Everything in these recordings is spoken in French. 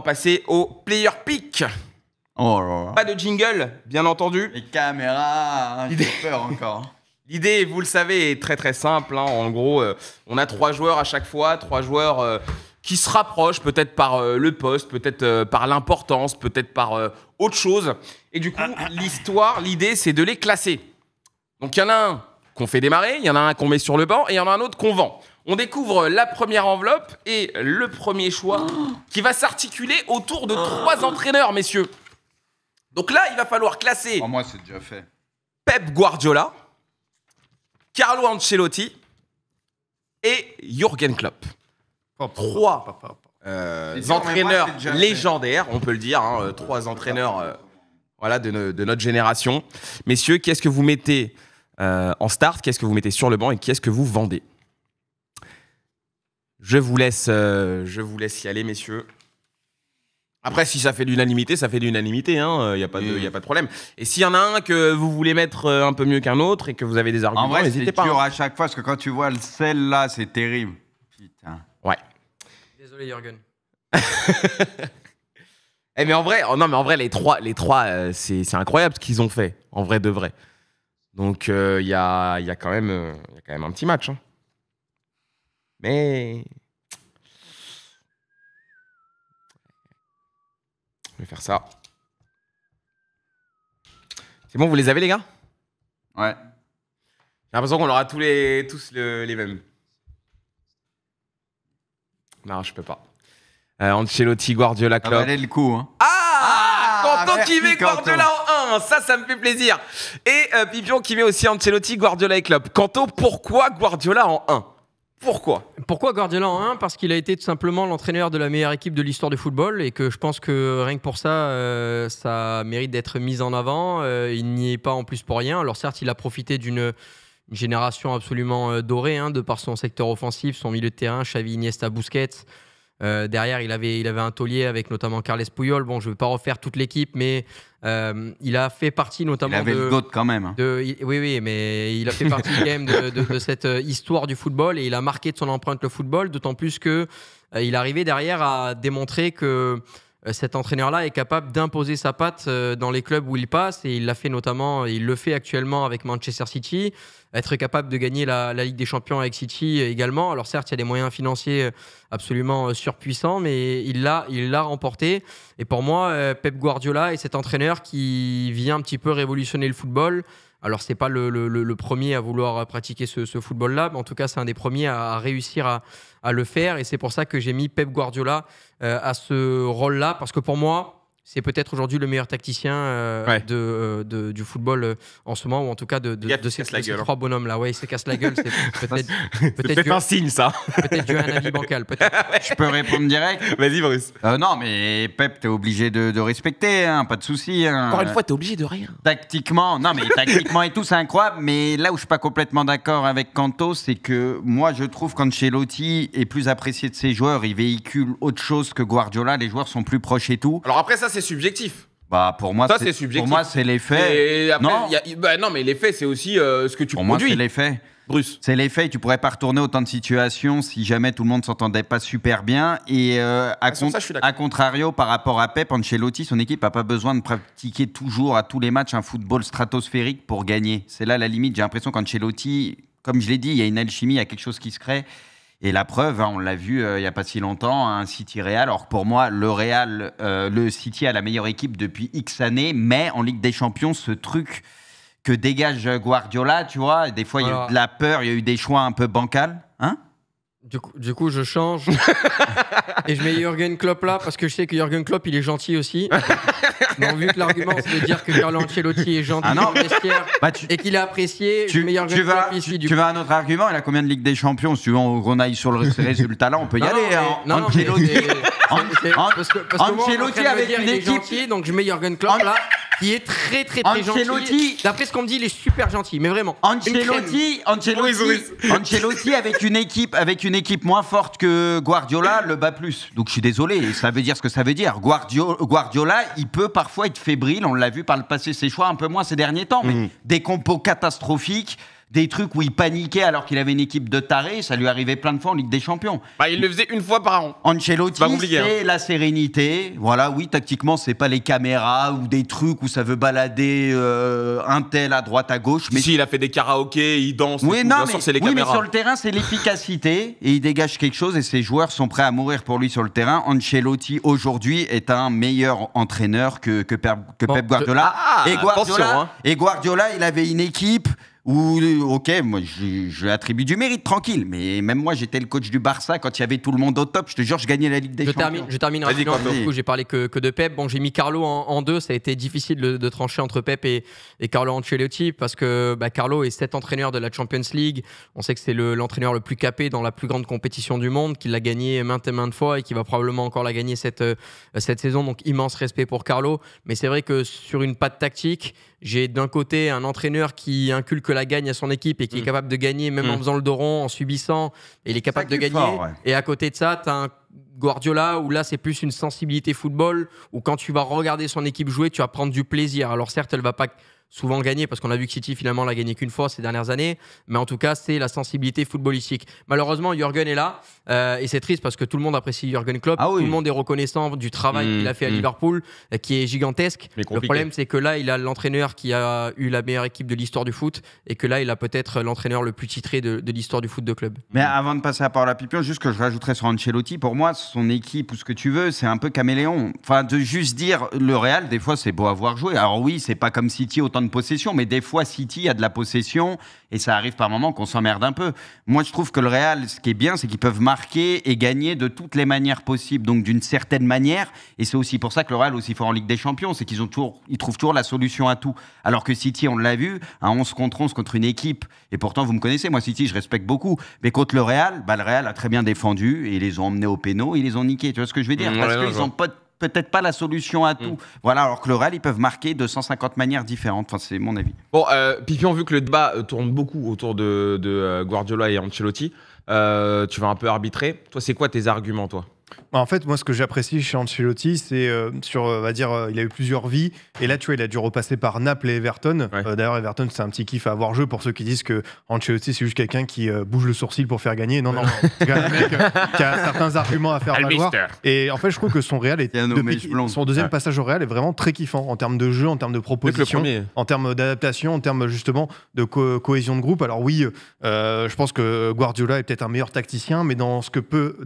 passer au player pick. Oh Pas de jingle, bien entendu. Les caméras, hein, peur encore. L'idée, vous le savez, est très très simple. Hein. En gros, euh, on a trois joueurs à chaque fois, trois joueurs euh, qui se rapprochent peut-être par euh, le poste, peut-être par l'importance, peut-être par autre chose. Et du coup, l'histoire, l'idée, c'est de les classer. Donc il y en a un qu'on fait démarrer, il y en a un qu'on met sur le banc et il y en a un autre qu'on vend on découvre la première enveloppe et le premier choix qui va s'articuler autour de trois entraîneurs, messieurs. Donc là, il va falloir classer. Oh, moi, c'est Pep Guardiola, Carlo Ancelotti et Jürgen Klopp. Oh, trois euh, entraîneurs légendaires, on peut le dire, hein, euh, trois entraîneurs euh, voilà, de, notre génération. Messieurs, qu'est-ce que vous mettez en start, qu'est-ce que vous mettez sur le banc et qu'est-ce que vous vendez je vous laisse, euh, je vous laisse y aller, messieurs. Après, si ça fait l'unanimité, ça fait l'unanimité, il hein, n'y euh, a, pas de- y a pas de problème. Et s'il y en a un que vous voulez mettre euh, un peu mieux qu'un autre et que vous avez des En arguments, vrai, c'est pas. dur hein. à chaque fois, parce que quand tu vois le sel là, c'est terrible. Putain. Désolé, Jürgen. Eh, mais en vrai, oh non mais en vrai les trois, les trois, c'est c'est incroyable ce qu'ils ont fait, en vrai de vrai. Donc il y, a, il y a quand même, il y a quand même un petit match. hein. Mais. Je vais faire ça. C'est bon, vous les avez, les gars Ouais. J'ai l'impression qu'on aura tous les, tous les mêmes. Non, je peux pas. Euh, Ancelotti, Guardiola, Klopp. Ah, valait le coup. Hein. Ah, ah qui met Guardiola en 1. Ça, ça me fait plaisir. Et euh, Pipion qui met aussi Ancelotti, Guardiola et Klopp. Quanto, pourquoi Guardiola en 1 pourquoi Pourquoi Guardiola Parce qu'il a été tout simplement l'entraîneur de la meilleure équipe de l'histoire du football et que je pense que rien que pour ça, euh, ça mérite d'être mis en avant. Euh, il n'y est pas en plus pour rien. Alors certes, il a profité d'une génération absolument euh, dorée hein, de par son secteur offensif, son milieu de terrain, Xavi, Iniesta, Busquets. Euh, derrière, il avait, il avait un taulier avec notamment Carles Puyol. Bon, je ne vais pas refaire toute l'équipe, mais euh, il a fait partie notamment. Il avait de, le quand même. Hein. De, oui, oui, mais il a fait partie quand même de, cette euh, histoire du football et il a marqué de son empreinte le football, d'autant plus que il arrivait derrière à démontrer que euh, cet entraîneur-là est capable d'imposer sa patte euh, dans les clubs où il passe et il l'a fait notamment, il le fait actuellement avec Manchester City, être capable de gagner la, Ligue des Champions avec City euh, également. Alors certes, il y a des moyens financiers absolument surpuissants, mais il l'a, il l'a remporté. Et pour moi, Pep Guardiola est cet entraîneur qui vient un petit peu révolutionner le football. Alors, c'est pas le, premier à vouloir pratiquer ce, football-là, mais en tout cas, c'est un des premiers à, réussir à, le faire. Et c'est pour ça que j'ai mis Pep Guardiola euh, à ce rôle-là, parce que pour moi, c'est peut-être aujourd'hui le meilleur tacticien euh, euh, de, du football euh, en ce moment, ou en tout cas de, de, de ces, hein. trois bonhommes-là. Ouais, il se casse la gueule. C'est peut-être peut un signe, ça. Peut-être dû un avis bancal. Je peux répondre direct Vas-y, Bruce. non, mais Pep, t'es obligé de, respecter, hein, pas de souci. Hein. Encore une fois, t'es obligé de rire Tactiquement, non, mais tactiquement et tout, c'est incroyable. Mais là où je ne suis pas complètement d'accord avec Kanto c'est que moi, je trouve qu'Ancelotti est plus apprécié de ses joueurs. Il véhicule autre chose que Guardiola. Les joueurs sont plus proches et tout. Alors après, ça, c'est subjectif. Bah pour moi, c'est subjectif. Pour moi, c'est l'effet non. bah non, mais l'effet c'est aussi euh, ce que tu produis. Pour moi, c'est l'effet Bruce. C'est l'effet Tu pourrais pas retourner autant de situations si jamais tout le monde s'entendait pas super bien. Et euh, à, ah, à, contrario, par rapport à Pep, Ancelotti, son équipe n'a pas besoin de pratiquer toujours à tous les matchs un football stratosphérique pour gagner. C'est là la limite. J'ai l'impression qu'Ancelotti, comme je l'ai dit, il y a une alchimie, il y a quelque chose qui se crée. Et la preuve, hein, on l'a vu euh, il n'y a pas si longtemps, hein, un City Real. Alors pour moi, le Real, euh, le City a la meilleure équipe depuis X années, mais en Ligue des Champions, ce truc que dégage Guardiola, tu vois, des fois il y a eu de la peur, il y a eu des choix un peu bancals, hein du coup, du coup, je change et je mets Jürgen Klopp là parce que je sais que Jürgen Klopp il est gentil aussi. Mais vu que l'argument c'est de dire que Carlo Ancelotti est gentil Ah non. Bah, tu- et qu'il est apprécié, Tu, mets vas, Klopp ici. tu, tu vas à notre argument, il a combien de Ligue des Champions Si tu veux on aille sur le résultat là, on peut y aller. hein. non, non, Ancelotti, parce que, avec une équipe- gentil, donc je mets Jürgen Klopp là il est très très très gentil. D'après ce qu'on me dit, il est super gentil, mais vraiment. Ancelotti, avec une équipe avec une équipe moins forte que Guardiola le bat plus. Donc je suis désolé, ça veut dire ce que ça veut dire. Guardiola, il peut parfois être fébrile, on l'a vu par le passé ses choix un peu moins ces derniers temps, mais mmh. des compos catastrophiques des trucs où il paniquait alors qu'il avait une équipe de tarés, ça lui arrivait plein de fois en Ligue des Champions. Bah, il le faisait une fois par an. Ancelotti, c'est hein. la sérénité. Voilà, oui, tactiquement, c'est pas les caméras ou des trucs où ça veut balader euh, un tel à droite à gauche. Mais si, il a fait des karaokés, il danse. Oui, non, mais, mais sur le terrain, c'est l'efficacité et il dégage quelque chose et ses joueurs sont prêts à mourir pour lui sur le terrain. Ancelotti aujourd'hui est un meilleur entraîneur que, que, Pep, Guardiola. Ah, hein. et Guardiola, il avait une équipe ou, ok, moi, je, je, attribue du mérite, tranquille. Mais même moi, j'étais le coach du Barça quand il y avait tout le monde au top. Je te jure, je gagnais la Ligue des je Champions. Termine, je termine rapidement. Du coup, j'ai parlé que, que, de Pep. Bon, j'ai mis Carlo en, deux. Ça a été difficile de, trancher entre Pep et, et, Carlo Ancelotti parce que bah, Carlo est cet entraîneur de la Champions League. On sait que c'est l'entraîneur le, plus capé dans la plus grande compétition du monde, qui l'a gagné maintes et maintes fois et qui va probablement encore la gagner cette, euh, cette saison. Donc, immense respect pour Carlo. Mais c'est vrai que sur une patte tactique, j'ai d'un côté un entraîneur qui inculque la gagne à son équipe et qui est mm. capable de gagner même mm. en faisant le dos en subissant, et il est capable de gagner. Et à côté de ça, tu as un Guardiola où là c'est plus une sensibilité football où quand tu vas regarder son équipe jouer, tu vas prendre du plaisir. Alors certes, elle va pas souvent gagné, parce qu'on a vu que City finalement l'a gagné qu'une fois ces dernières années, mais en tout cas c'est la sensibilité footballistique. Malheureusement, Jürgen est là, euh, et c'est triste parce que tout le monde apprécie Jürgen Klopp, ah tout le monde est reconnaissant du travail mmh, qu'il a fait à mmh. Liverpool, euh, qui est gigantesque. Le problème c'est que là, il a l'entraîneur qui a eu la meilleure équipe de l'histoire du foot, et que là, il a peut-être l'entraîneur le plus titré de, l'histoire du foot de club. Mais avant de passer à part la Pipion, juste que je rajouterais sur Ancelotti, pour moi, son équipe ou ce que tu veux, c'est un peu caméléon. Enfin, de juste dire le Real, des fois c'est beau à voir jouer. Alors oui, c'est pas comme City autant possession, mais des fois, City a de la possession et ça arrive par moment qu'on s'emmerde un peu. Moi, je trouve que le Real, ce qui est bien, c'est qu'ils peuvent marquer et gagner de toutes les manières possibles, donc d'une certaine manière. Et c'est aussi pour ça que le Real, aussi fort en Ligue des Champions, c'est qu'ils ont toujours, ils trouvent toujours la solution à tout. Alors que City, on l'a vu, à 11 contre 11 contre une équipe, et pourtant, vous me connaissez, moi, City, je respecte beaucoup, mais contre le Real, bah, le Real a très bien défendu et ils les ont emmenés au pénal, ils les ont niqués. Tu vois ce que je veux dire mm, Parce qu'ils n'ont pas de peut-être pas la solution à mm. tout. Voilà, alors que le Real, ils peuvent marquer de 150 manières différentes. Enfin, c'est mon avis. Bon, euh, Pipion, vu que le débat euh, tourne beaucoup autour de, euh, Guardiola et Ancelotti, euh, tu vas un peu arbitrer. Toi, c'est quoi tes arguments, toi bah, en fait, moi, ce que j'apprécie chez Ancelotti, c'est euh, sur, on va dire, euh, il a eu plusieurs vies, et là, tu vois, il a dû repasser par Naples et Everton. Euh, d'ailleurs, Everton, c'est un petit kiff à avoir jeu pour ceux qui disent que Ancelotti, c'est juste quelqu'un qui bouge le sourcil pour faire gagner. Non, non, non. c'est un mec qui a certains arguments à faire valoir. Et en fait, je trouve que son Real est son deuxième passage au Real est vraiment très kiffant en termes de jeu, en termes de proposition, en termes d'adaptation, en termes justement de cohésion de groupe. Alors oui, je pense que Guardiola est peut-être un meilleur tacticien, mais dans ce que peut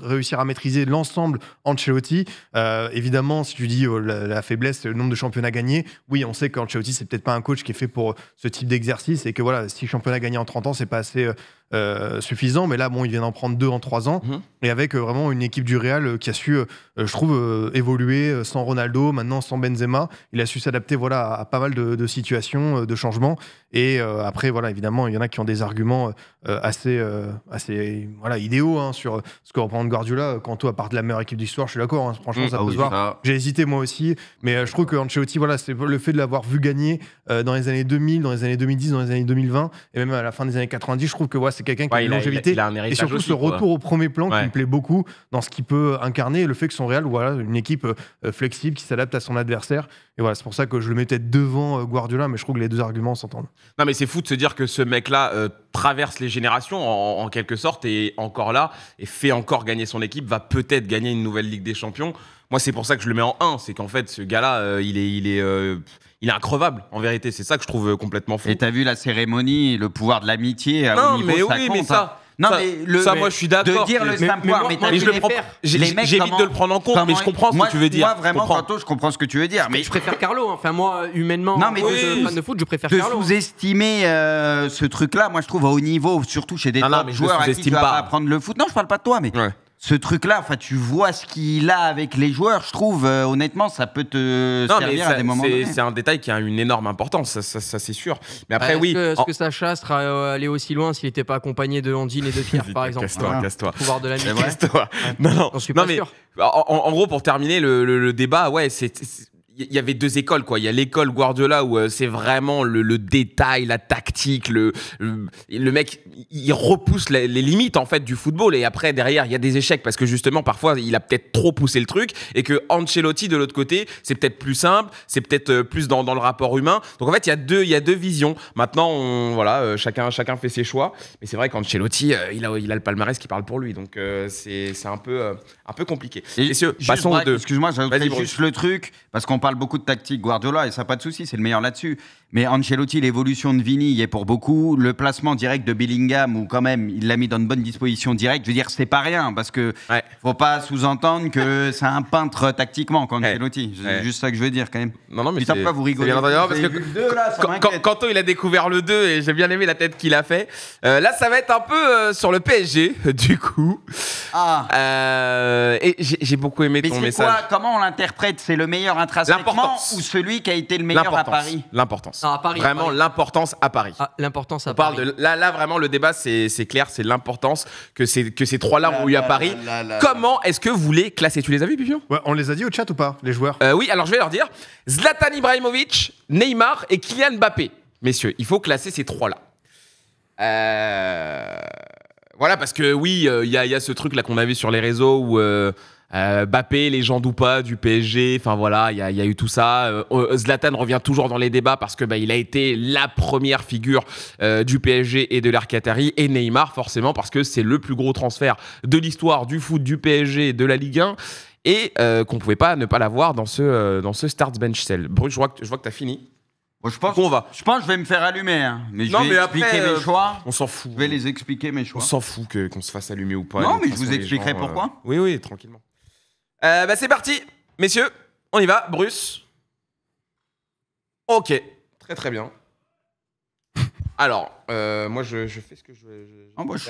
réussir à maîtriser l'ensemble Ancelotti. Euh, évidemment, si tu dis oh, la, faiblesse, le nombre de championnats gagnés, oui, on sait qu'Ancelotti, c'est peut-être pas un coach qui est fait pour ce type d'exercice et que voilà, six championnats gagné en 30 ans, c'est pas assez euh, euh, suffisant. Mais là, bon, il vient d'en prendre deux en trois ans. Mhm. Et avec euh, vraiment une équipe du Real euh, qui a su, je trouve, évoluer sans Ronaldo, maintenant sans Benzema. Il a su s'adapter voilà, à, pas mal de, situations, de changements. Et après, voilà, évidemment, il y en a qui ont des arguments assez, assez voilà, idéaux hein, sur ce que représente Guardiola. Quanto à part de la meilleure équipe d'histoire, je suis d'accord. Hein, franchement, mhm. ça ah peut se voir. J'ai hésité moi aussi. Mais je trouve que Ancelotti, voilà, c'est le fait de l'avoir vu gagner dans les années 2000, dans les années 2010, dans les années 2020, et même à la fin des années 90, je trouve que voilà c'est quelqu'un qui a une longévité. et surtout ce retour au premier plan qui me plaît beaucoup dans ce qu'il peut incarner le fait que son Real, voilà, une équipe euh, flexible qui s'adapte à son adversaire. Et voilà, c'est pour ça que je le mettais devant euh, Guardiola, mais je trouve que les deux arguments s'entendent. Non, mais c'est fou de se dire que ce mec-là euh, traverse les générations en, en, quelque sorte et encore là et fait encore gagner son équipe, va peut-être gagner une nouvelle Ligue des Champions. Moi, c'est pour ça que je le mets en 1. C'est qu'en fait, ce gars-là, euh, il est, il est, euh, il est increvable, en vérité. C'est ça que je trouve euh, complètement fou. Et t'as vu la cérémonie, le pouvoir de l'amitié Non, mais ça oui, mais hein. ça. moi, je suis d'accord. De dire le mais, mais, mais, J'évite de le prendre en compte, mais je comprends ce que tu veux dire. Moi, vraiment, tantôt, je comprends ce que tu veux dire. Mais je préfère Carlo. Enfin, moi, humainement, non, mais fan de foot, je préfère de sous-estimer ce truc-là, moi, je trouve à haut niveau, surtout chez des non, mais joueurs à qui tu pas. apprendre le foot. Non, je parle pas de toi, mais ce truc-là, enfin, tu vois ce qu'il a avec les joueurs, je trouve. Euh, honnêtement, ça peut te servir à des moments. C'est un détail qui a une énorme importance, ça, ça, ça c'est sûr. Mais après, bah, est oui. Est-ce que que Sacha sera euh, allé aussi loin s'il n'était pas accompagné de Andy, et de Pierre, par exemple Casse-toi, casse-toi. Pouvoir de la Casse-toi. Non, non. Suis non pas En, gros, pour terminer le débat, ouais, c'est il y avait deux écoles quoi. Il y a l'école Guardiola où euh, c'est vraiment le, détail, la tactique, le, le, mec il repousse les, limites en fait du football et après derrière il y a des échecs parce que justement parfois il a peut-être trop poussé le truc et que Ancelotti de l'autre côté c'est peut-être plus simple, c'est peut-être euh, plus dans, dans, le rapport humain. Donc en fait il y a deux il y a deux visions. Maintenant on, voilà euh, chacun chacun fait ses choix mais c'est vrai qu'Ancelotti il a il a le palmarès qui parle pour lui donc c'est c'est un peu un peu compliqué. Et, passons excuse-moi je juste le truc parce qu'on parle beaucoup de tactique Guardiola et ça pas de souci, c'est le meilleur là-dessus. Mais Ancelotti, l'évolution de Vini y est pour beaucoup. Le placement direct de Bellingham, où quand même il l'a mis dans une bonne disposition directe, je veux dire, c'est pas rien, parce que faut pas sous-entendre que c'est un peintre tactiquement qu'Ancelotti. C'est juste ça que je veux dire quand même. Non, non, mais Putain, pas vous rigoler. parce que quand, il a découvert le 2 et j'ai bien aimé la tête qu'il a fait. Euh, là, ça va être un peu euh, sur le PSG, du coup. Ah. Euh, et j'ai beaucoup aimé ton message. Quoi, comment on l'interprète C'est le meilleur intrinsèquement ou celui qui a été le meilleur à Paris L'importance. Paris, vraiment l'importance à Paris. l'importance à Paris. Ah, là, là, vraiment, le débat, c'est clair, c'est l'importance que, que ces trois-là ont eu à Paris. Comment est-ce que vous les classez Tu les as vus, Pipion On les a dit au chat ou pas, les joueurs euh, Oui, alors je vais leur dire Zlatan Ibrahimovic, Neymar et Kylian Mbappé. Messieurs, il faut classer ces trois-là. Euh, voilà, parce que oui, euh, il y, a ce truc là qu'on a vu sur les réseaux où euh, Bappé, les gens pas du PSG, enfin voilà, il y, a, eu tout ça. Euh, euh, Zlatan revient toujours dans les débats parce que bah, il a été la première figure du PSG et de l'ère et Neymar forcément parce que c'est le plus gros transfert de l'histoire du foot du PSG de la Ligue 1 et qu'on pouvait pas ne pas l'avoir dans ce dans ce start bench cell. Bruce, je vois que, je vois que tu as fini. je pense, va. Je pense que je vais me faire allumer, hein. mais je vais expliquer mes choix. On s'en fout. Je vais les expliquer mes choix. On s'en fout qu'on se fasse allumer ou pas. Non, mais je vous expliquerai pourquoi. Oui, oui, tranquillement. Euh, bah, c'est parti, messieurs, on y va, Bruce. Ok, très très bien. Alors, euh, moi, je, fais ce que je. veux ah, Bruce,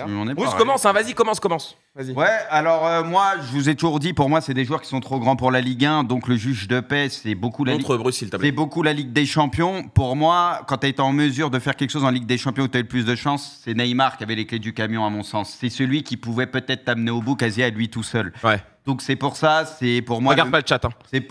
commence, hein, vas-y, commence, commence. ouais, alors euh, moi, je vous ai toujours dit, pour moi, c'est des joueurs qui sont trop grands pour la Ligue 1, donc le juge de paix, c'est beaucoup la Contre Ligue. beaucoup la Ligue des Champions. Pour moi, quand tu en mesure de faire quelque chose en Ligue des Champions où tu as eu le plus de chance, c'est Neymar qui avait les clés du camion, à mon sens. C'est celui qui pouvait peut-être t'amener au bout quasi à lui tout seul. Ouais. Donc c'est pour ça, c'est pour moi. Regarde pas le chat. Hein.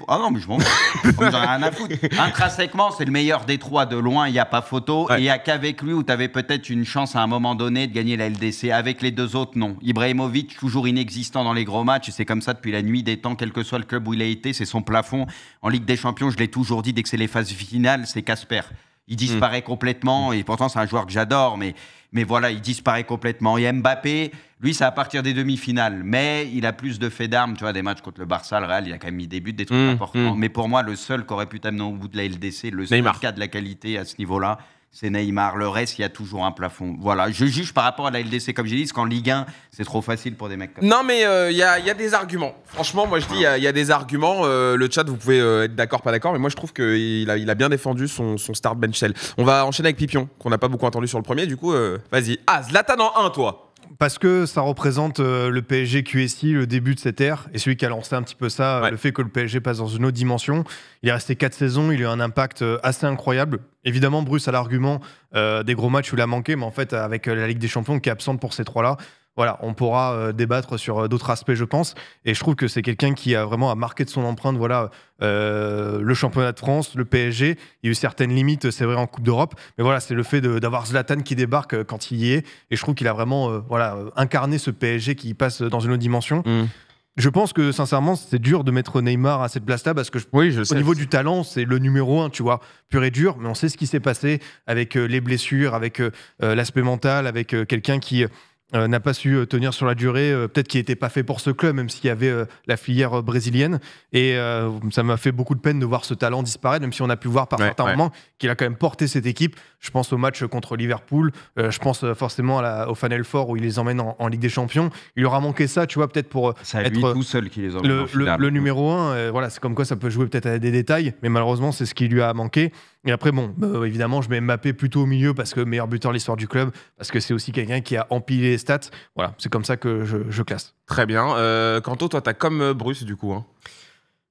Ah non, mais je m'en fous. Intrinsèquement, c'est le meilleur des trois de loin, il n'y a pas photo. Et il n'y a qu'avec lui où tu avais peut-être une chance à un moment donné de gagner la LDC. Avec les deux autres, non. Ibrahimovic, toujours inexistant dans les gros matchs, c'est comme ça depuis la nuit des temps, quel que soit le club où il a été, c'est son plafond. En Ligue des Champions, je l'ai toujours dit, dès que c'est les phases finales, c'est Casper. Il hmm. disparaît complètement, et pourtant c'est un joueur que j'adore, mais, mais voilà, il disparaît complètement. Et Mbappé, lui, c'est à partir des demi-finales, mais il a plus de fait d'armes, tu vois, des matchs contre le Barça, le Real, il a quand même mis des buts, des trucs hmm. importants. Hmm. Mais pour moi, le seul qui aurait pu t'amener au bout de la LDC, le seul cas de la qualité à ce niveau-là, c'est Neymar. Le reste, il y a toujours un plafond. Voilà, je juge par rapport à la LDC, comme j'ai dit, parce qu'en Ligue 1, c'est trop facile pour des mecs comme Non, mais euh, il y, a, des arguments. Franchement, moi, je dis, il y, a des arguments. Euh, le chat, vous pouvez euh, être d'accord, pas d'accord, mais moi, je trouve qu'il a, il a bien défendu son, son start shell On va enchaîner avec Pipion, qu'on n'a pas beaucoup entendu sur le premier. Du coup, vas-y. Ah, Zlatan en 1, toi parce que ça représente euh, le PSG QSI, le début de cette ère, et celui qui a lancé un petit peu ça, le fait que le PSG passe dans une autre dimension. Il est resté quatre saisons, il a eu un impact euh, assez incroyable. Évidemment, Bruce a l'argument euh, des gros matchs où il a manqué, mais en fait, avec la Ligue des Champions qui est absente pour ces trois-là, voilà, on pourra euh, débattre sur euh, d'autres aspects, je pense. Et je trouve que c'est quelqu'un qui a vraiment à marqué de son empreinte, voilà, euh, le championnat de France, le PSG. Il y a eu certaines limites, c'est vrai, en Coupe d'Europe, mais voilà, c'est le fait d'avoir Zlatan qui débarque quand il y est. Et je trouve qu'il a vraiment, voilà, incarné ce PSG qui passe dans une autre dimension. Mm. Je pense que sincèrement, c'est dur de mettre Neymar à cette place-là parce que au niveau du talent, c'est le numéro un, tu vois, pur et dur. Mais on sait ce qui s'est passé avec les blessures, avec l'aspect mental, avec quelqu'un qui euh, n'a pas su euh, tenir sur la durée, euh, peut-être qu'il n'était pas fait pour ce club, même s'il y avait la filière brésilienne. Et ça m'a fait beaucoup de peine de voir ce talent disparaître, même si on a pu voir par certains moments qu'il a quand même porté cette équipe. Je pense au match contre Liverpool, je pense forcément au Final Four où il les emmène en, Ligue des Champions. Il aura manqué ça, tu vois, peut-être pour être tout seul qui les emmène le, numéro un. voilà, c'est comme quoi ça peut jouer peut-être à des détails, mais malheureusement c'est ce qui lui a manqué. Et après, bon, bah, évidemment, je mets Mbappé plutôt au milieu parce que meilleur buteur de l'histoire du club, parce que c'est aussi quelqu'un qui a empilé stats. Voilà, c'est comme ça que je, classe. Très bien. Euh, quant au toi, t'as comme euh, Bruce, du coup. Hein.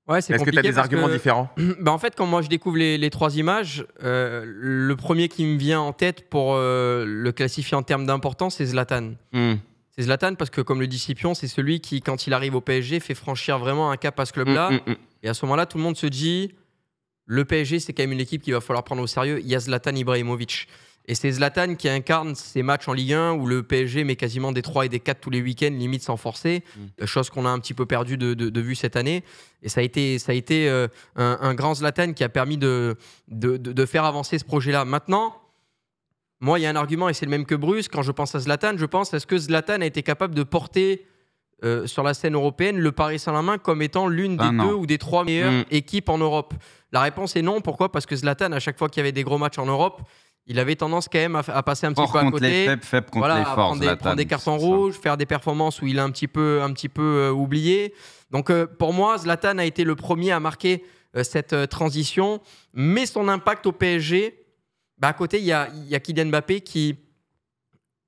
Ouais, c'est Est-ce que tu as des arguments différents bah En fait, quand moi je découvre les, trois images, euh, le premier qui me vient en tête pour le classifier en termes d'importance, c'est Zlatan. Hmm. C'est Zlatan parce que, comme le dit c'est celui qui, quand il arrive au PSG, fait franchir vraiment un cap à ce club-là. Hmm, hmm, Et à ce moment-là, tout le monde se dit le PSG, c'est quand même une équipe qu'il va falloir prendre au sérieux. Il y a Zlatan Ibrahimovic. Et c'est Zlatan qui incarne ces matchs en Ligue 1 où le PSG met quasiment des 3 et des 4 tous les week-ends, limite sans forcer, mm. euh, chose qu'on a un petit peu perdu de, vue cette année. Et ça a été, ça a été euh, un, grand Zlatan qui a permis de, faire avancer ce projet-là. Maintenant, moi, il y a un argument, et c'est le même que Bruce, quand je pense à Zlatan, je pense à ce que Zlatan a été capable de porter euh, sur la scène européenne le Paris saint lamain comme étant l'une des deux ou des trois meilleures mm. équipes en Europe La réponse est non. Pourquoi Parce que Zlatan, à chaque fois qu'il y avait des gros matchs en Europe, il avait tendance quand même à, passer un petit peu à côté. Les les prendre, des, cartons rouges, faire des performances où il a un petit peu, un petit peu euh, oublié. Donc euh, pour moi, Zlatan a été le premier à marquer euh, cette transition, mais son impact au PSG, bah, à côté, il y a, y Kylian Mbappé qui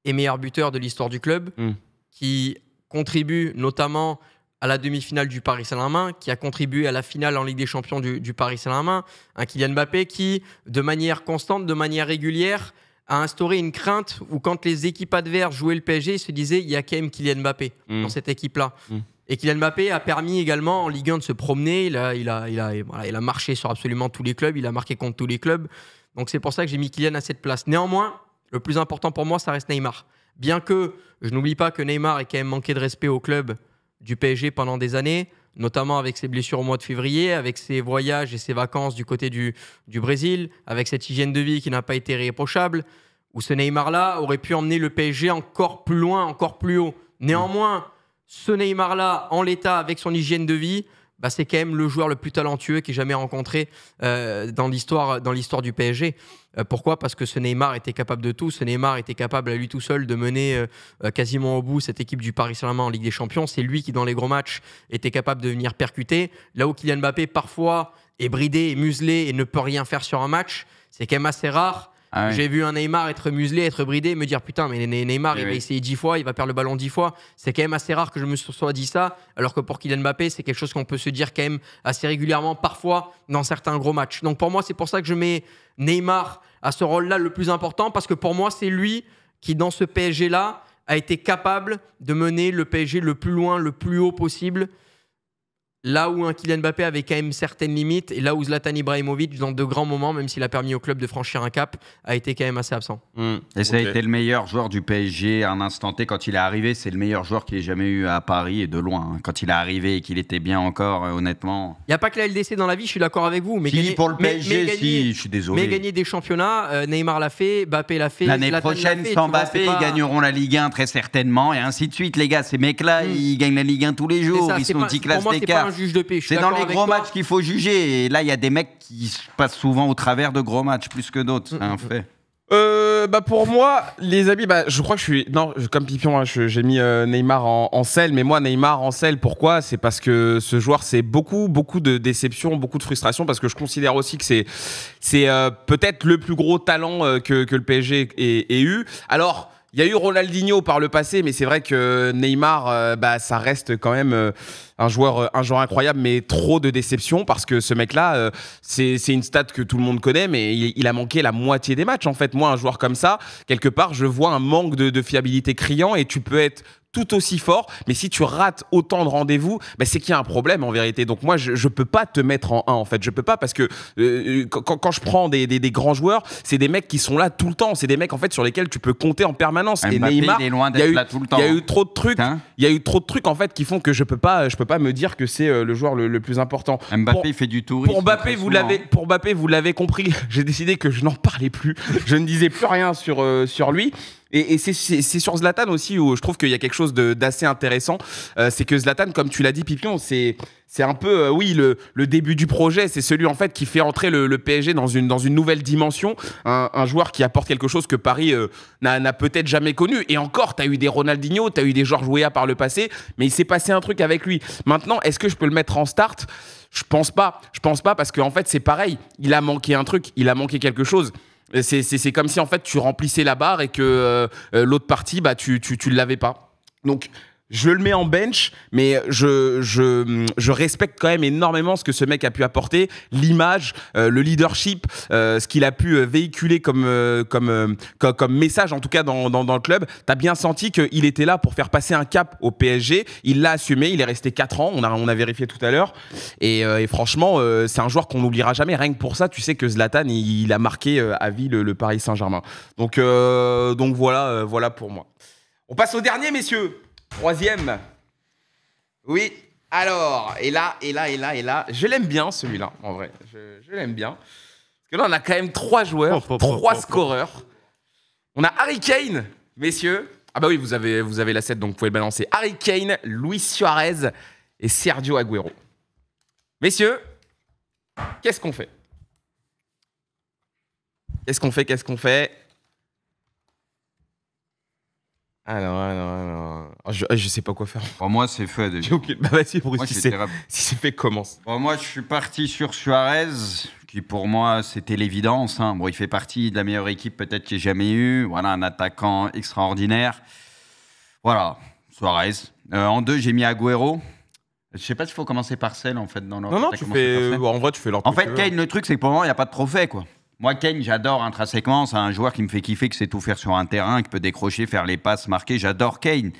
est meilleur buteur de l'histoire du club, hum. qui contribue notamment à la demi-finale du Paris Saint-Germain, qui a contribué à la finale en Ligue des Champions du, Paris Saint-Germain, un Kylian Mbappé qui, de manière constante, de manière régulière, a instauré une crainte où quand les équipes adverses jouaient le PSG, ils se disaient il y a quand même Kylian Mbappé mm. dans cette équipe-là. Mm. Et Kylian Mbappé a permis également en Ligue 1 de se promener. Il il a, il a, il a marché sur absolument tous les clubs, il a marqué contre tous les clubs. Donc c'est pour ça que j'ai mis Kylian à cette place. Néanmoins, le plus important pour moi, ça reste Neymar. Bien que je n'oublie pas que Neymar ait quand même manqué de respect au club du PSG pendant des années, notamment avec ses blessures au mois de février, avec ses voyages et ses vacances du côté du, Brésil, avec cette hygiène de vie qui n'a pas été réprochable, où ce Neymar-là aurait pu emmener le PSG encore plus loin, encore plus haut. Néanmoins, ce Neymar-là, en l'état, avec son hygiène de vie, bah, c'est quand même le joueur le plus talentueux qui ait jamais rencontré euh, dans l'histoire dans l'histoire du PSG. Euh, pourquoi Parce que ce Neymar était capable de tout. Ce Neymar était capable à lui tout seul de mener euh, quasiment au bout cette équipe du Paris Saint-Germain en Ligue des Champions. C'est lui qui dans les gros matchs était capable de venir percuter. Là où Kylian Mbappé parfois est bridé, est muselé et ne peut rien faire sur un match, c'est quand même assez rare ah J'ai vu un Neymar être muselé, être bridé, me dire putain, mais Neymar, il va essayer 10 fois, il va perdre le ballon dix fois. C'est quand même assez rare que je me sois dit ça, alors que pour Kylian Mbappé, c'est quelque chose qu'on peut se dire quand même assez régulièrement, parfois dans certains gros matchs. Donc pour moi, c'est pour ça que je mets Neymar à ce rôle-là le plus important, parce que pour moi, c'est lui qui, dans ce PSG-là, a été capable de mener le PSG le plus loin, le plus haut possible. Là où un Kylian Mbappé avait quand même certaines limites, et là où Zlatan Ibrahimovic, dans de grands moments, même s'il a permis au club de franchir un cap, a été quand même assez absent. Hmm. Et ça a été le meilleur joueur du PSG à un instant T quand il est arrivé. C'est le meilleur joueur qu'il ait jamais eu à Paris et de loin. Hein. Quand il est arrivé et qu'il était bien encore, euh, honnêtement. Il n'y a pas que la LDC dans la vie, je suis d'accord avec vous. Mais pour le PSG, mais, si, je suis désolé. Mais gagner des championnats, euh, Neymar l'a fait, Mbappé l'a fait. L'année prochaine, sans Mbappé, gagneront la Ligue 1 très certainement, et ainsi de suite, les gars. Ces mecs-là, hmm. ils gagnent la Ligue 1 tous les jours. ils sont 10 classes c'est dans les gros matchs qu'il faut juger. Et là, il y a des mecs qui passent souvent au travers de gros matchs plus que d'autres. C'est un mm, mm, fait. Mm. Euh, bah pour moi, les amis, bah, je crois que je suis. Non, comme Pipion, hein, j'ai mis euh, Neymar en, selle, mais moi, Neymar en selle, pourquoi C'est parce que ce joueur, c'est beaucoup, beaucoup de déception, beaucoup de frustration, parce que je considère aussi que c'est euh, peut-être le plus gros talent que, le PSG ait eu. Alors il y a eu Ronaldinho par le passé, mais c'est vrai que Neymar, euh, bah, ça reste quand même euh, un joueur, euh, un joueur incroyable, mais trop de déceptions parce que ce mec-là, c'est une stat que tout le monde connaît, mais il, a manqué la moitié des matchs. En fait, moi, un joueur comme ça, quelque part, je vois un manque de, de fiabilité criant et tu peux être tout aussi fort. Mais si tu rates autant de rendez-vous, ben, c'est qu'il y a un problème en vérité. Donc moi, je, ne peux pas te mettre en 1 en fait. Je peux pas parce que euh, quand, je prends des, des, des grands joueurs, c'est des mecs qui sont là tout le temps. C'est des mecs en fait sur lesquels tu peux compter en permanence. et Neymar, il est loin d'être là tout le temps. Il y a eu trop de trucs. Il y a eu trop de trucs en fait qui font que je peux pas, je peux pas me dire que c'est euh, le joueur le, plus important. Mbappé fait du tourisme. Pour Mbappé, vous l'avez, pour Mbappé, vous l'avez compris. J'ai décidé que je n'en parlais plus. je ne disais plus rien sur euh, sur lui. Et, et c'est sur Zlatan aussi où je trouve qu'il y a quelque chose d'assez intéressant. Euh, c'est que Zlatan, comme tu l'as dit, Pipion, c'est c'est un peu, euh, oui, le, le, début du projet. C'est celui, en fait, qui fait entrer le, le, PSG dans une, dans une nouvelle dimension. Un, joueur qui apporte quelque chose que Paris euh, n'a peut-être jamais connu. Et encore, tu as eu des Ronaldinho, tu as eu des Georges Weah par le passé, mais il s'est passé un truc avec lui. Maintenant, est-ce que je peux le mettre en start Je pense pas. Je pense pas parce qu'en fait, c'est pareil. Il a manqué un truc, il a manqué quelque chose. C'est comme si en fait tu remplissais la barre et que euh, euh, l'autre partie, bah, tu ne tu, l'avais pas. Donc je le mets en bench, mais je, je, respecte quand même énormément ce que ce mec a pu apporter, l'image, euh, le leadership, euh, ce qu'il a pu euh, véhiculer comme, comme, comme, message, en tout cas dans, le club. Tu as bien senti qu'il était là pour faire passer un cap au PSG. Il l'a assumé, il est resté quatre ans, on a, on a vérifié tout à l'heure. Et, franchement, c'est un joueur qu'on n'oubliera jamais. Rien que pour ça, tu sais que Zlatan, il, il a marqué à vie le, Paris Saint-Germain. Donc, donc voilà, voilà pour moi. On passe au dernier, messieurs. Troisième. Oui. Alors, et là, et là, et là, et là. Je l'aime bien celui-là, en vrai. Je, l'aime bien. Parce que là, on a quand même trois joueurs, trois scoreurs. On a Harry Kane, messieurs. Ah bah oui, vous avez, vous avez la donc vous pouvez le balancer. Harry Kane, Luis Suarez et Sergio Aguero. Messieurs, qu'est-ce qu'on fait Qu'est-ce qu'on fait Qu'est-ce qu'on fait Alors, alors, ah, je, ah, je, sais pas quoi faire. Pour moi, c'est fait. Bah, vas-y, si c'est fait, commence. moi, je suis parti sur Suarez, qui pour moi, c'était l'évidence. Hein. Bon, il fait partie de la meilleure équipe peut-être qu'il ait jamais eu. Voilà, un attaquant extraordinaire. Voilà, Suarez. Euh, en deux, j'ai mis Agüero. Je sais pas s'il faut commencer par celle, en fait, dans Non, non, tu fais... en vrai, tu fais En fait, Kane, le truc, c'est que pour moi, il n'y a pas de trophée, quoi. Moi, Kane, j'adore intrinsèquement. C'est un joueur qui me fait kiffer, qui sait tout faire sur un terrain, qui peut décrocher, faire les passes, marquer. J'adore Kane.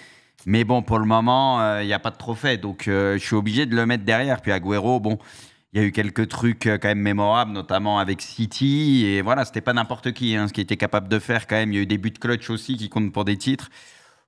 Mais bon, pour le moment, il euh, n'y a pas de trophée, donc euh, je suis obligé de le mettre derrière. Puis Aguero, bon, il y a eu quelques trucs euh, quand même mémorables, notamment avec City. Et voilà, c'était pas n'importe qui hein, ce qui était capable de faire quand même. Il y a eu des buts de clutch aussi qui comptent pour des titres.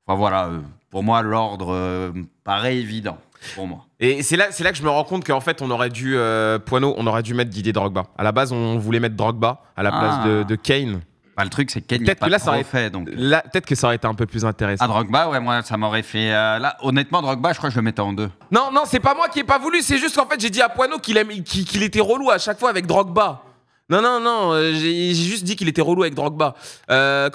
Enfin voilà, pour moi, l'ordre paraît évident. Pour moi. Et c'est là, c'est là que je me rends compte qu'en fait, on aurait dû, euh, on aurait dû mettre Didier Drogba. À la base, on voulait mettre Drogba à la ah. place de Kane. Bah, le truc, c'est peut-être que là, ça aurait fait. Donc... Euh. peut-être que ça aurait été un peu plus intéressant. Ah, Drogba, ouais, moi, ça m'aurait fait. Euh, là, honnêtement, Drogba, je crois que je le mettais en deux. Non, non, c'est pas moi qui ai pas voulu. C'est juste qu'en fait, j'ai dit à Poineau qu'il qu'il était relou à chaque fois avec Drogba. Non, non, non. Euh, j'ai juste dit qu'il était relou avec Drogba. Euh,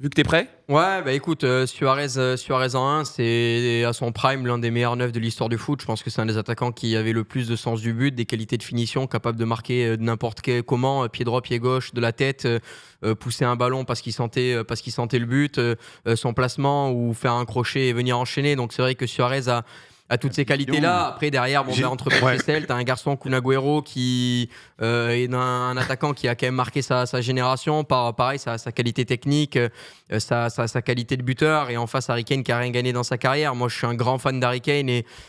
vu que tu es prêt Ouais, bah écoute, euh, Suarez, euh, Suarez en 1, c'est à son prime l'un des meilleurs neufs de l'histoire du foot. Je pense que c'est un des attaquants qui avait le plus de sens du but, des qualités de finition, capable de marquer euh, n'importe comment, pied droit, pied gauche, de la tête, pousser un ballon parce qu'il sentait, parce qu'il sentait le but, son placement ou faire un crochet et venir enchaîner. Donc c'est vrai que Suarez a à toutes ces qualités-là. Après, derrière, bon, bah, entre tu as un garçon, Kunagüero, qui euh, est un, attaquant qui a quand même marqué sa, génération, par, pareil, sa, sa qualité technique, euh, sa, qualité de buteur, et en face, Harry Kane qui a rien gagné dans sa carrière. Moi, je suis un grand fan d'Harry Kane,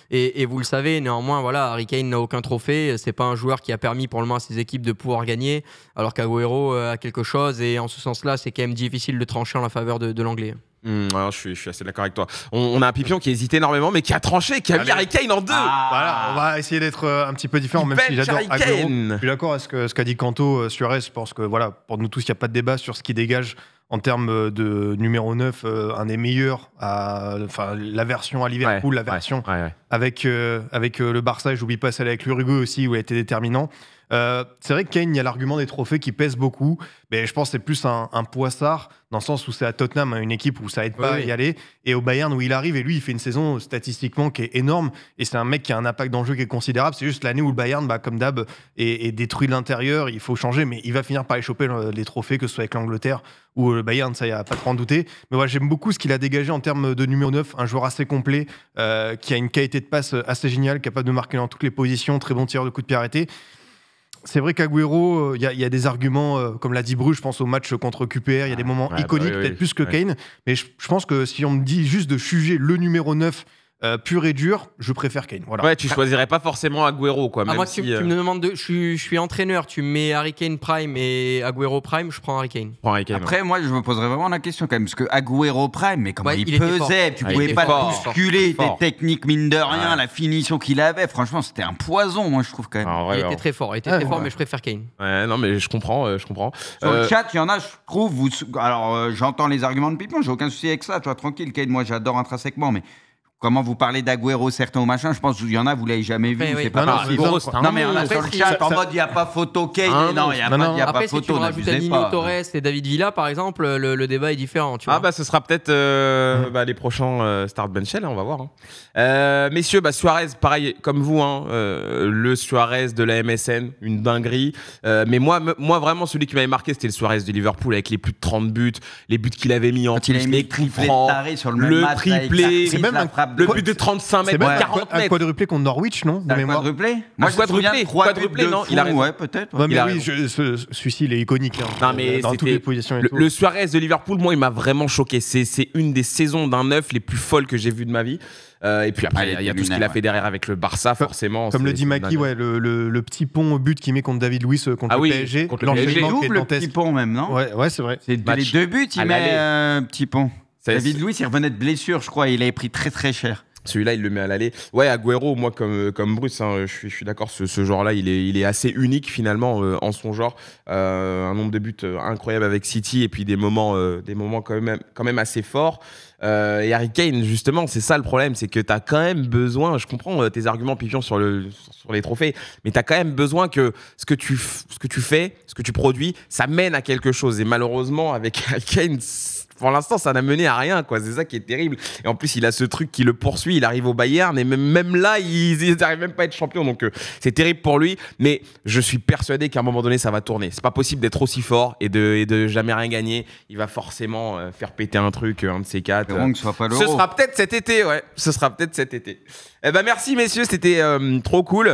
et, vous le savez, néanmoins, voilà, Harry Kane n'a aucun trophée, c'est pas un joueur qui a permis pour le moins à ses équipes de pouvoir gagner, alors qu'Aguero euh, a quelque chose, et en ce sens-là, c'est quand même difficile de trancher en la faveur de l'anglais. Hmm, je, suis, assez d'accord avec toi. On, a un Pipion qui hésite énormément, mais qui a tranché, qui a mis Harry Kane en deux. Ah. Voilà, on va essayer d'être euh, un petit peu différent, même si j'adore Aguero. Je suis d'accord avec ce qu'a dit Kanto euh, Suarez Je pense que voilà, pour nous tous, il n'y a pas de débat sur ce qui dégage en termes euh, de numéro 9, un des meilleurs. À, enfin, la version à Liverpool, la version avec, euh, avec euh, le Barça, j'oublie pas celle avec l'Uruguay aussi, où il a été déterminant. Euh, c'est vrai que Kane, il y a l'argument des trophées qui pèse beaucoup, mais je pense que c'est plus un, poissard, dans le sens où c'est à Tottenham, une équipe où ça aide pas à y aller, et au Bayern où il arrive, et lui, il fait une saison statistiquement qui est énorme, et c'est un mec qui a un impact dans le jeu qui est considérable. C'est juste l'année où le Bayern, bah, comme d'hab, est, détruit de l'intérieur, il faut changer, mais il va finir par échopper les trophées, que ce soit avec l'Angleterre ou le Bayern, ça, il n'y a pas trop en douter. Mais voilà, j'aime beaucoup ce qu'il a dégagé en termes de numéro 9, un joueur assez complet, qui a une qualité de passe assez génial capable de marquer dans toutes les positions, très bon tireur de coup de pied arrêté. C'est vrai qu'Aguero, euh, il y, a des arguments, euh, comme l'a dit Bru je pense au match contre QPR, il y a des moments iconiques, peut-être plus que Kane, mais je, je, pense que si on me dit juste de juger le numéro 9 euh, pur et dur, je préfère Kane. Ouais, tu choisirais pas forcément Agüero, quoi. Ah, moi, si, tu, euh, me demandes je, suis entraîneur, tu mets Harry Kane Prime et Agüero Prime, je prends Harry Kane. Après, moi, je me poserais vraiment la question quand même, parce que Agüero Prime, mais comment il, pesait, tu ah, pouvais pas fort, bousculer, tes techniques mine de rien, la finition qu'il avait, franchement, c'était un poison, moi, je trouve quand même. Ah, il était très fort, il était fort, mais je préfère Kane. Ouais, non, mais je comprends, euh, je comprends. Sur le chat, il y en a, je trouve, alors j'entends les arguments de Pipon, j'ai aucun souci avec ça, toi, tranquille, Kane, moi, j'adore intrinsèquement, mais Comment vous parlez d'Aguero, certains ou machin Je pense qu'il y en a, vous l'avez jamais vu. C'est pas non, Non, mais on a sur le chat en mode il n'y a pas photo Kane. Ah non, il n'y a, pas, photo, a Après, pas Si tu rajoutes Nino Torres et David Villa, par exemple, le, débat est différent. Tu ah vois. Ah, bah, ce sera peut-être euh, bah, les prochains euh, Start Benchel, hein, on va voir. Hein. Euh, messieurs, bah, Suarez, pareil, comme vous, hein, euh, le Suarez de la MSN, une dinguerie. mais moi, moi, vraiment, celui qui m'avait marqué, c'était le Suarez de Liverpool avec les plus de 30 buts, les buts qu'il avait mis en les le triplé. C'est même le but de 35 mètres, 40 mètres. Un quadruplé contre Norwich, non Un quadruplé Moi, je quadruplé, quadruplé, non Il a raison. Ouais, peut-être. mais oui, celui-ci, il est iconique. Hein, dans toutes les positions. le, tout. le, Suarez de Liverpool, moi, il m'a vraiment choqué. C'est une des saisons d'un neuf les plus folles que j'ai vues de ma vie. Euh, et puis après, il y a, tout ce qu'il a fait derrière avec le Barça, forcément. Comme le dit Maki, ouais, le, petit pont au but qu'il met contre David Luiz euh, contre ah oui, le PSG. Contre le double petit pont même, non Ouais, c'est vrai. les deux buts, il met un petit pont. David Luiz, il revenait de blessure, je crois. Il avait pris très très cher. Celui-là, il le met à l'aller. Ouais, Agüero, moi, comme, euh, comme Bruce, hein, je suis, d'accord, ce, ce genre-là, il est, il est assez unique, finalement, euh, en son genre. Euh, un nombre de buts incroyable avec City et puis des moments, des moments quand, même, quand même assez forts. et Harry Kane, justement, c'est ça le problème, c'est que tu as quand même besoin, je comprends tes arguments, Pipion, sur, le, sur les trophées, mais tu as quand même besoin que ce que, tu, ce que tu fais, ce que tu produis, ça mène à quelque chose. Et malheureusement, avec Harry Kane, pour l'instant, ça n'a mené à rien, quoi. C'est ça qui est terrible. Et en plus, il a ce truc qui le poursuit. Il arrive au Bayern et même, là, il n'arrive même pas à être champion. Donc, euh, c'est terrible pour lui. Mais je suis persuadé qu'à un moment donné, ça va tourner. C'est pas possible d'être aussi fort et de, de jamais rien gagner. Il va forcément euh, faire péter un truc, euh, un de ces quatre. ce, sera peut-être cet été, ouais. Ce sera peut-être cet été. Eh ben, merci, messieurs. C'était trop cool.